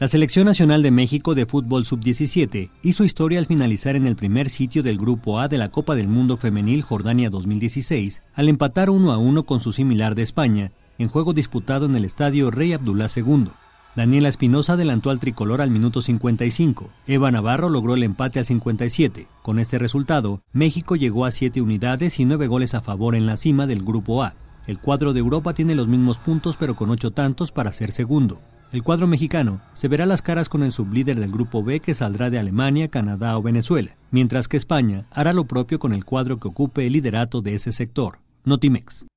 La Selección Nacional de México de Fútbol Sub-17 hizo historia al finalizar en el primer sitio del Grupo A de la Copa del Mundo Femenil Jordania 2016, al empatar 1 a 1 con su similar de España, en juego disputado en el Estadio Rey Abdullah II. Daniela Espinosa adelantó al tricolor al minuto 55. Eva Navarro logró el empate al 57. Con este resultado, México llegó a 7 unidades y 9 goles a favor en la cima del Grupo A. El cuadro de Europa tiene los mismos puntos pero con 8 tantos para ser segundo. El cuadro mexicano se verá las caras con el sublíder del grupo B que saldrá de Alemania, Canadá o Venezuela, mientras que España hará lo propio con el cuadro que ocupe el liderato de ese sector, Notimex.